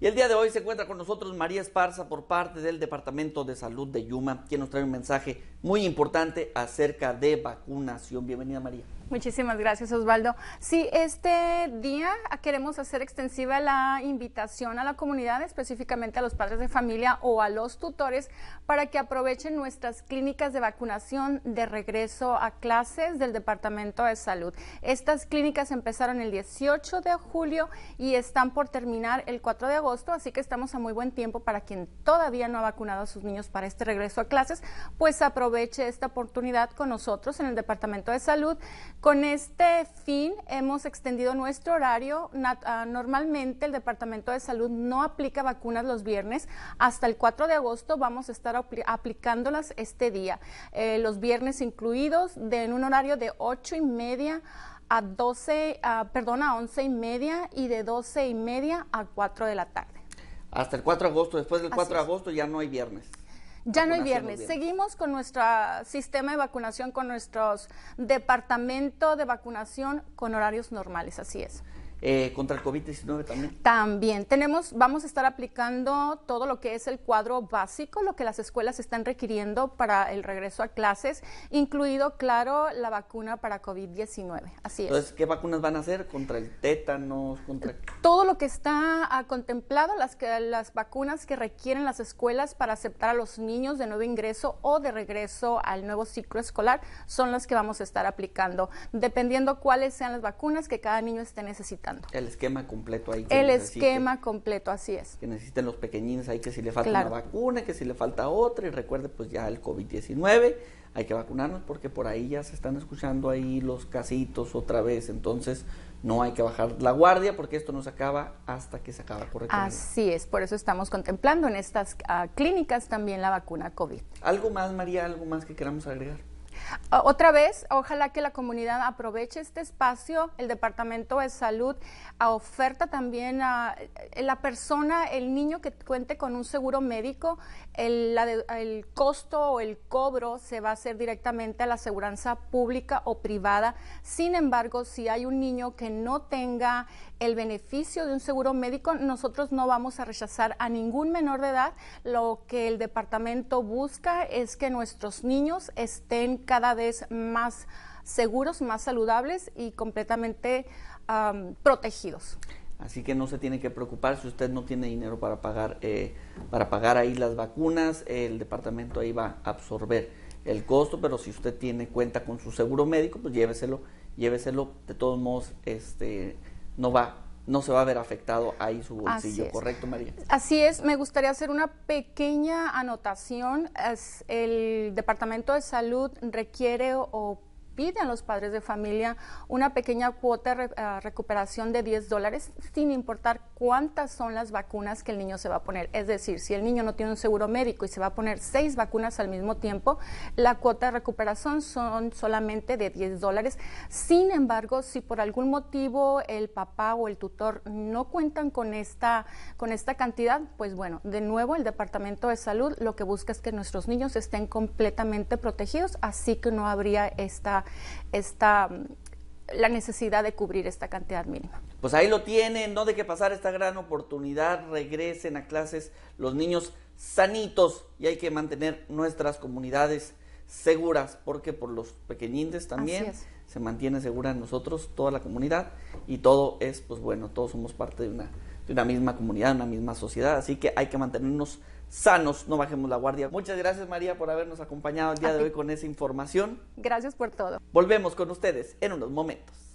Y el día de hoy se encuentra con nosotros María Esparza por parte del Departamento de Salud de Yuma, quien nos trae un mensaje muy importante acerca de vacunación. Bienvenida María. Muchísimas gracias, Osvaldo. Sí, este día queremos hacer extensiva la invitación a la comunidad, específicamente a los padres de familia o a los tutores, para que aprovechen nuestras clínicas de vacunación de regreso a clases del Departamento de Salud. Estas clínicas empezaron el 18 de julio y están por terminar el 4 de agosto, así que estamos a muy buen tiempo para quien todavía no ha vacunado a sus niños para este regreso a clases, pues aproveche esta oportunidad con nosotros en el Departamento de Salud con este fin hemos extendido nuestro horario. Ah, normalmente el Departamento de Salud no aplica vacunas los viernes. Hasta el 4 de agosto vamos a estar aplicándolas este día. Eh, los viernes incluidos de, en un horario de 8 y media a 12, ah, perdón, a 11 y media y de 12 y media a 4 de la tarde. Hasta el 4 de agosto, después del 4 de agosto ya no hay viernes. Ya no hay viernes. Seguimos con nuestro sistema de vacunación, con nuestro departamento de vacunación con horarios normales, así es. Eh, contra el COVID-19 también? También tenemos, vamos a estar aplicando todo lo que es el cuadro básico, lo que las escuelas están requiriendo para el regreso a clases, incluido, claro, la vacuna para COVID-19. Así es. Entonces, ¿qué vacunas van a hacer? ¿Contra el tétanos? ¿Contra Todo lo que está ah, contemplado, las, que, las vacunas que requieren las escuelas para aceptar a los niños de nuevo ingreso o de regreso al nuevo ciclo escolar, son las que vamos a estar aplicando, dependiendo cuáles sean las vacunas que cada niño esté necesitando. El esquema completo ahí. el esquema completo, así es. Que necesiten los pequeñines ahí, que si le falta una vacuna, que si le falta otra, y recuerde pues ya el COVID-19, hay que vacunarnos porque por ahí ya se están escuchando ahí los casitos otra vez, entonces no hay que bajar la guardia porque esto no se acaba hasta que se acaba correctamente. Así es, por eso estamos contemplando en estas ah, clínicas también la vacuna COVID. ¿Algo más, María, algo más que queramos agregar? Ah, otra vez, ojalá que la comunidad aproveche este espacio, el Departamento de Salud ah, oferta también a eh, la persona, el niño que cuente con un seguro médico, el, costo o el cobro se va a hacer directamente a la aseguranza pública o privada. Sin embargo, si hay un niño que no tenga el beneficio de un seguro médico, nosotros no vamos a rechazar a ningún menor de edad. Lo que el departamento busca es que nuestros niños estén cada cada vez más seguros, más saludables y completamente protegidos. Así que no se tiene que preocupar si usted no tiene dinero para pagar, eh, para pagar ahí las vacunas, el departamento ahí va a absorber el costo, pero si usted tiene cuenta con su seguro médico, pues lléveselo, lléveselo, de todos modos, este, no va no se va a ver afectado ahí su bolsillo, ¿correcto, María? Así es, me gustaría hacer una pequeña anotación. el Departamento de Salud requiere o piden a los padres de familia una pequeña cuota de eh, recuperación de 10 dólares, sin importar cuántas son las vacunas que el niño se va a poner. Es decir, si el niño no tiene un seguro médico y se va a poner seis vacunas al mismo tiempo, la cuota de recuperación son solamente de 10 dólares. Sin embargo, si por algún motivo el papá o el tutor no cuentan con esta, con esta cantidad, pues bueno, de nuevo el Departamento de Salud lo que busca es que nuestros niños estén completamente protegidos, así que no habría esta Mm, la necesidad de cubrir esta cantidad mínima. Pues ahí lo tienen, no de qué pasar esta gran oportunidad, regresen a clases los niños sanitos y hay que mantener nuestras comunidades seguras porque por los pequeñines también se mantiene segura en nosotros toda la comunidad y todo es pues bueno, todos somos parte de una, de una misma comunidad, una misma sociedad, así que hay que mantenernos sanos, no bajemos la guardia. Muchas gracias María por habernos acompañado el día de hoy con esa información. Gracias por todo. Volvemos con ustedes en unos momentos.